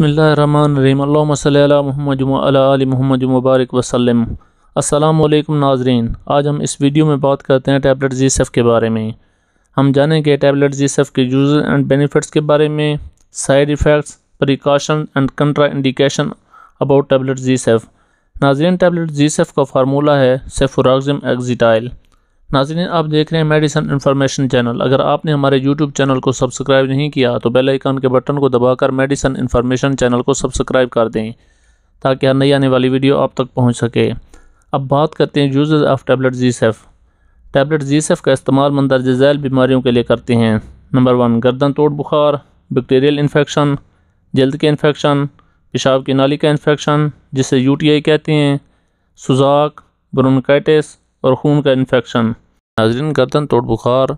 बसमिल महमद मुबारक वसलम असलकम नाजरीन आज हम इस वीडियो में बात करते हैं टैबलेट जी सेफ़ के बारे में हम जानेंगे टैबलेट जी सेफ़ के यूज़ एंड बेनिफिट्स के बारे में side effects precaution and contraindication about tablet G Sef नाजरीन टैबलेट जी सेफ़ का फार्मूला है सेफ़ुराज़म एग्जीटाइल नाजरीन आप देख रहे हैं मेडिसन इन्फॉर्मेशन चैनल अगर आपने हमारे यूट्यूब चैनल को सब्सक्राइब नहीं किया तो बेल आइकन के बटन को दबाकर मेडिसन इन्फॉर्मेशन चैनल को सब्सक्राइब कर दें ताकि हर नई आने वाली वीडियो आप तक पहुँच सके अब बात करते हैं use of tablet G Sef tablet G Sef का इस्तेमाल मंदरज झैल बीमारियों के लिए करते हैं नंबर वन गर्दन तोड़ बुखार बैक्टीरियल इन्फेक्शन जल्द के इन्फेक्शन पेशाब की नाली का इन्फेक्शन जिसे आई कहते हैं सुजाक ब्रोनकाइटिस और खून का इन्फेक्शन नाजरीन गर्दन तोड़ बुखार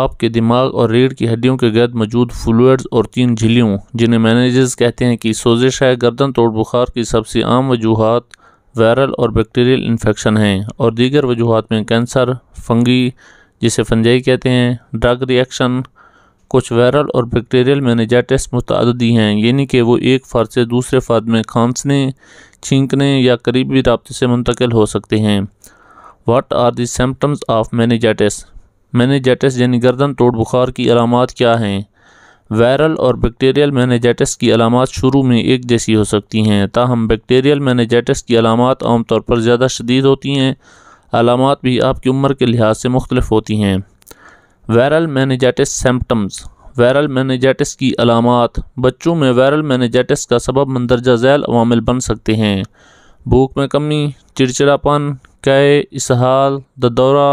आपके दिमाग और रीढ़ की हड्डियों के गर्द मौजूद फ्लूड्स और तीन झीलियों जिन्हें मैनेजर्स कहते हैं कि सोजिश है गर्दन तोड़ बुखार की सबसे आम वजूहत वायरल और बैक्टीरियल इन्फेक्शन हैं और दीगर वजूहत में कैंसर फंगी जिसे फंजाई कहते हैं ड्रग रिएक्शन कुछ वायरल और बैक्टीरियल मैनेजाइटिस मुतदी हैं यानी कि वो एक फ़र्द से दूसरे फ़र्द में खांसने छींकने या करीबी रबते से मुंतकिल हो सकते हैं what are the of meningitis meningitis यानी गर्दन तोड़ बुखार की अलामत क्या हैं वायरल और बैक्टीरियल मैनेजाइटिस की अलामत शुरू में एक जैसी हो सकती हैं ताहम बैक्टीरियल मैनेजाइटिस की अलामत आमतौर पर ज़्यादा शदीद होती हैं अलामत भी आपकी उम्र के लिहाज से मुख्तलिफ होती हैं viral meningitis symptoms viral meningitis की अलामत बच्चों में वायरल मैनेजाइटिस का सबब मंदरजा झैल अवामिल बन सकते हैं भूख में कमी चिड़चिड़ापन कै इसहाल ददौरा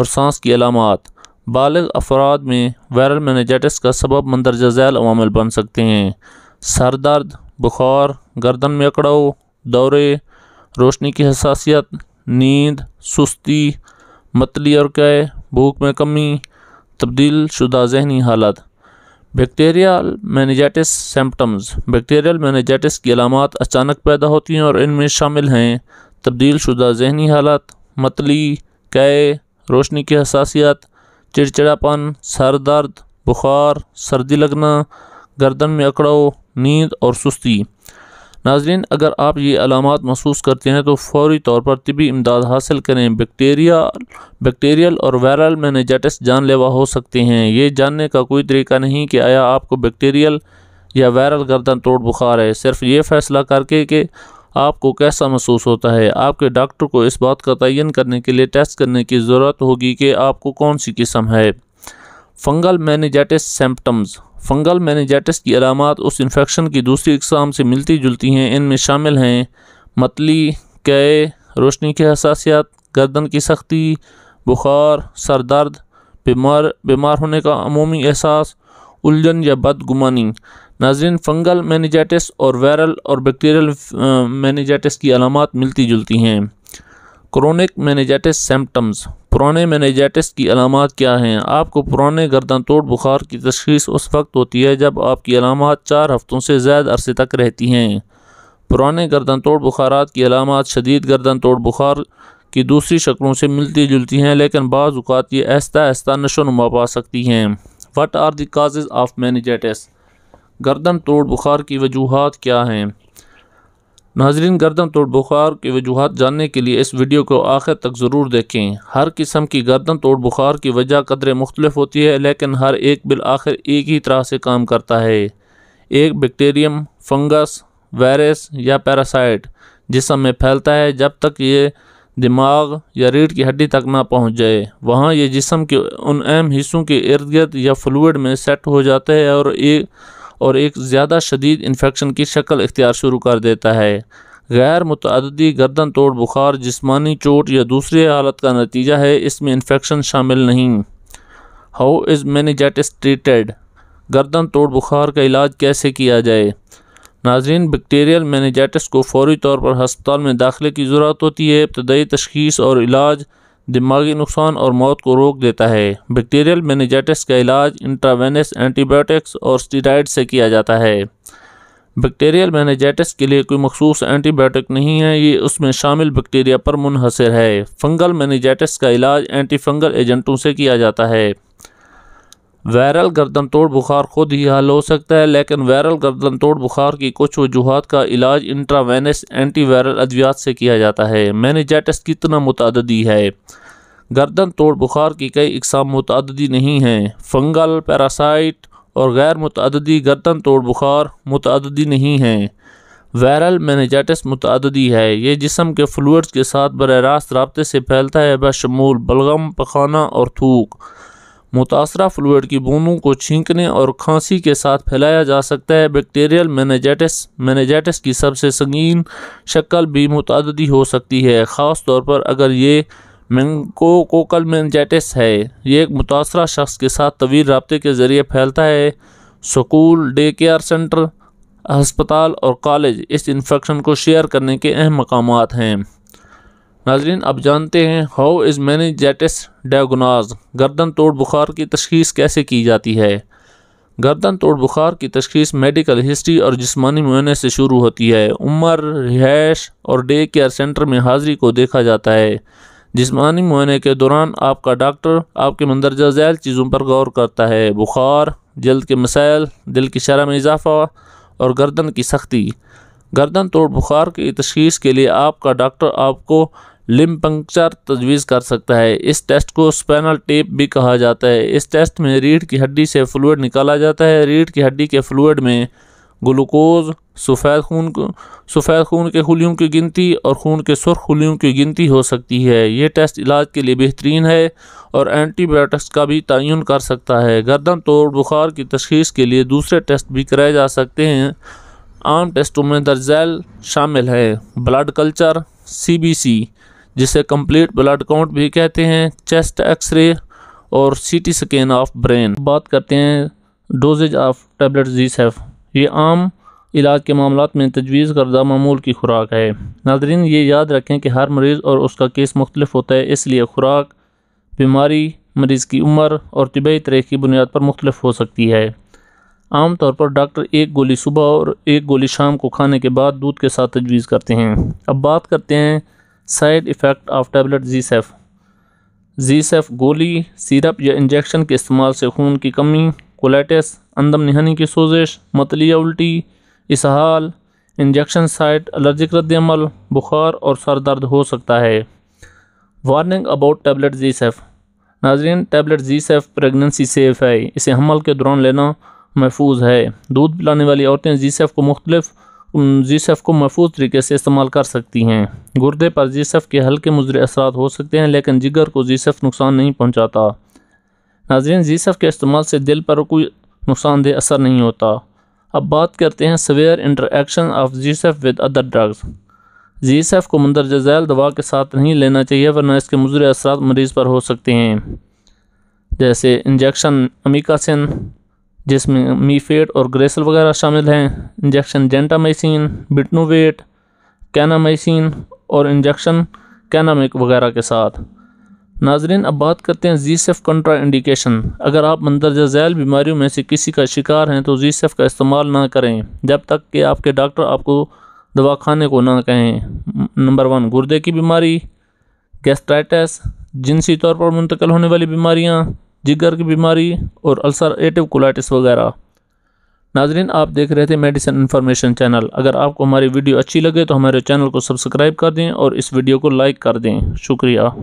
और सांस की अलामत बालग अफराद में वायरल मैनेजाइटिस का सबब मंदरजा झैल अवामल बन सकते हैं सर दर्द बुखार गर्दन में अकड़ाव दौरे रोशनी की हसासियत नींद सुस्ती मतली और कै भूख में कमी तब्दील शुदा जहनी हालत bacterial meningitis symptoms bacterial meningitis की अलामत अचानक पैदा होती हैं और इनमें शामिल हैं तब्दील शुदा जहनी हालत मतली कै रोशनी की हसासियत चिड़चिड़ापन सर दर्द बुखार सर्दी लगना गर्दन में अकड़ो नींद और सुस्ती नाजरीन अगर आप ये अलामत महसूस करते हैं तो फौरी तौर पर तबी इमदाद हासिल करें बैक्टीरिया बैक्टीरियल और वायरल मैनेजाइटिस जानलेवा हो सकते हैं ये जानने का कोई तरीका नहीं कि आया आपको बैक्टीरियल या वायरल गर्दन तोड़ बुखार है सिर्फ ये फैसला करके कि आपको कैसा महसूस होता है आपके डॉक्टर को इस बात का तयन करने के लिए टेस्ट करने की ज़रूरत होगी कि आपको कौन सी किस्म है fungal meningitis symptoms fungal meningitis की अलामत उस इन्फेक्शन की दूसरी इकसाम से मिलती जुलती हैं इनमें शामिल हैं मतली कै रोशनी की हसासियत गर्दन की सख्ती बुखार सर दर्द बीमार बीमार होने का अमूमी एहसास उलझन या बदगुमानी नाजरीन फंगल मैनिजाइटिस और वायरल और बैक्टीरियल मैनिजाइटिस की अलामत मिलती जुलती हैं क्रोनिक मैनेजाइटिस सिम्टम्स पुराने मैनेजाइटिस की अलामत क्या हैं आपको पुराने गर्दन तोड़ बुखार की तशखीस उस वक्त होती है जब आपकी अलामत चार हफ्तों से ज़्यादा अरसे तक रहती हैं पुराने गर्दन तोड़ बुखार की अलामत शदीद गर्दन तोड़ बुखार की दूसरी शक्लों से मिलती जुलती हैं लेकिन बाज़ात ये आहिस्ता आहिस्ता नुमा पा सकती हैं what are the of meningitis गर्दन तोड़ बुखार की वजूहत क्या हैं नाजरीन गर्दन तोड़ बुखार की वजूहत जानने के लिए इस वीडियो को आखिर तक ज़रूर देखें हर किस्म की गर्दन तोड़ बुखार की वजह कदरें मुख्तलफ होती है लेकिन हर एक बिल आखिर एक ही तरह से काम करता है एक बैक्टीरियम फंगस वायरस या पैरासाइट जिसम में फैलता है जब तक ये दिमाग या रीढ़ की हड्डी तक ना पहुंच जाए वहाँ ये जिसम के उन अहम हिस्सों के इर्द गिर्द या फ्लूड में सेट हो जाते हैं और एक और एक ज़्यादा शदीद इन्फेक्शन की शक्ल इख्तियार शुरू कर देता है गैर मुतदी गर्दन तोड़ बुखार जिसमानी चोट या दूसरी हालत का नतीजा है इसमें इन्फेक्शन शामिल नहीं हाउ इज़ मैनिजाइटिस ट्रीटेड गर्दन तोड़ बुखार का इलाज कैसे किया जाए नाजरीन बैक्टीरियल मैनेजाइटिस को फौरी तौर पर हस्पताल में दाखिले की ज़रूरत होती है इब्तदाई तशखीस और इलाज दिमागी नुकसान और मौत को रोक देता है बैक्टीरियल मैनेजाइटिस का इलाज इंट्रावेनस एंटीबायोटिक्स और स्टीराइड से किया जाता है बैक्टीरियल मैनेजाइटिस के लिए कोई मखसूस एंटीबायोटिक नहीं है ये उसमें शामिल बैक्टीरिया पर मुनहसर है फंगल मैनेजाइटिस का इलाज एंटी फंगल एजेंटों से किया जाता है वायरल गर्दन तोड़ बुखार खुद ही हल हो सकता है लेकिन वायरल गर्दन तोड़ बुखार की कुछ वजूहत का इलाज इंट्रावेनस एंटी वायरल अद्वियात से किया जाता है जैटस कितना मुतदी है गर्दन तोड़ बुखार की कई इकसाम मुतदी नहीं हैं फंगल पैरासाइट और गैर मुतदी गर्दन तोड़ बुखार मुतदी नहीं हैं वायरल मैनेजाइटस मुतदी है ये जिसम के फ्लूड्स के साथ बर रास्त रबते से फैलता है बशमूल बलगम पखाना और थूक मुतासर फ्लूड की बूंदों को छींकने और खांसी के साथ फैलाया जा सकता है बैक्टीरियल मैनेजाइटिस मैनेजाइटिस की सबसे संगीन शक्ल भी मुतदी हो सकती है ख़ास तौर पर अगर ये मैंकोकोकल मैनजाइटिस है ये एक मुतासर शख्स के साथ तवील रबते के ज़रिए फैलता है स्कूल डे केयर सेंटर अस्पताल और कॉलेज इस इन्फेक्शन को शेयर करने के अहम मकाम हैं नाजरीन अब जानते हैं हाउ इज़ मैनिजाइटिस डायगोनाज गर्दन तोड़ बुखार की तशखीस कैसे की जाती है गर्दन तोड़ बुखार की तशखीस मेडिकल हिस्ट्री और जिसमानी मुआयने से शुरू होती है उम्र रिहाइश और डे केयर सेंटर में हाजिरी को देखा जाता है जिसमानी मुआयने के दौरान आपका डॉक्टर आपके मंदरजा झैल चीज़ों पर गौर करता है बुखार जल्द के मसाइल दिल की शरह में इजाफा और गर्दन की सख्ती गर्दन तोड़ बुखार की तशीस के लिए आपका डॉक्टर आपको लिम पंक्चर तजवीज़ कर सकता है इस टेस्ट को स्पेनल टेप भी कहा जाता है इस टेस्ट में रीढ़ की हड्डी से फ्लूड निकाला जाता है रीढ़ की हड्डी के फ्लूड में ग्लूकोज सफ़ेद खून सफ़ेद खून के खुलियों की गिनती और खून के सुर्ख खुलियों की गिनती हो सकती है ये टेस्ट इलाज के लिए बेहतरीन है और एंटीबायोटिक्स का भी तयन कर सकता है गर्दन तोड़ बुखार की तशखीस के लिए दूसरे टेस्ट भी कराए जा सकते हैं आम टेस्टों में दर्जैल शामिल है blood culture C B C जिसे कंप्लीट ब्लड काउंट भी कहते हैं चेस्ट एक्सरे और सीटी स्कैन ऑफ ब्रेन बात करते हैं dosages of tablet G Sef ये आम इलाज के मामला में तजवीज़ करदा मामूल की खुराक है नाजरीन ये याद रखें कि हर मरीज़ और उसका केस मुख्तलिफ होता है इसलिए खुराक बीमारी मरीज़ की उम्र और तबी तरह की बुनियाद पर मुख्तलिफ हो सकती है आम तौर पर डॉक्टर एक गोली सुबह और एक गोली शाम को खाने के बाद दूध के साथ तजवीज़ करते हैं अब बात करते हैं side effect of tablet G Sef G Sef गोली सिरप या इंजेक्शन के इस्तेमाल से खून की कमी कोलाइटिस अंदम नहानी की सोजिश मतली उल्टी इसहाल इंजेक्शन साइट एलर्जिक रद्दमल बुखार और सर दर्द हो सकता है warning about tablet G Sef नाजरीन tablet G Sef pregnancy safe है इसे हमल के दौरान लेना महफूज है दूध पिलाने वाली औरतें जी सेफ को मुख्तलिफ़ जीसफ़ को महफूज तरीके से इस्तेमाल कर सकती हैं गुर्दे पर जीसफ़ के हल्के मुजर असरा हो सकते हैं लेकिन जिगर को जीसफ़ नुकसान नहीं पहुँचाता नाजरन जीसफ़ के इस्तेमाल से दिल पर कोई नुकसानदेह असर नहीं होता अब बात करते हैं severe interaction of G Sef with other drugs G Sef को मंदरजा झैल दवा के साथ नहीं लेना चाहिए वरना इसके मुजर असरा मरीज़ पर हो सकते हैं जैसे इंजेक्शन अमिकासन जिसमें मीफेट और ग्रेसल वगैरह शामिल हैं इंजेक्शन जेंटामाइसिन बिटनोवेट कैनामाइसिन और इंजेक्शन कैनामिक वगैरह के साथ नाजरीन अब बात करते हैं जी सेफ़ कंट्रा इंडिकेशन अगर आप मंदरजा झैल बीमारियों में से किसी का शिकार हैं तो जी सेफ़ का इस्तेमाल ना करें जब तक कि आपके डॉक्टर आपको दवा खाने को ना कहें नंबर वन गुर्दे की बीमारी गैस्ट्राइटस जिनसी तौर पर मुंतकल होने वाली बीमारियाँ जिगर की बीमारी और अल्सरेटिव कोलाइटिस वगैरह नाजरीन आप देख रहे थे मेडिसिन इन्फॉर्मेशन चैनल अगर आपको हमारी वीडियो अच्छी लगे तो हमारे चैनल को सब्सक्राइब कर दें और इस वीडियो को लाइक कर दें शुक्रिया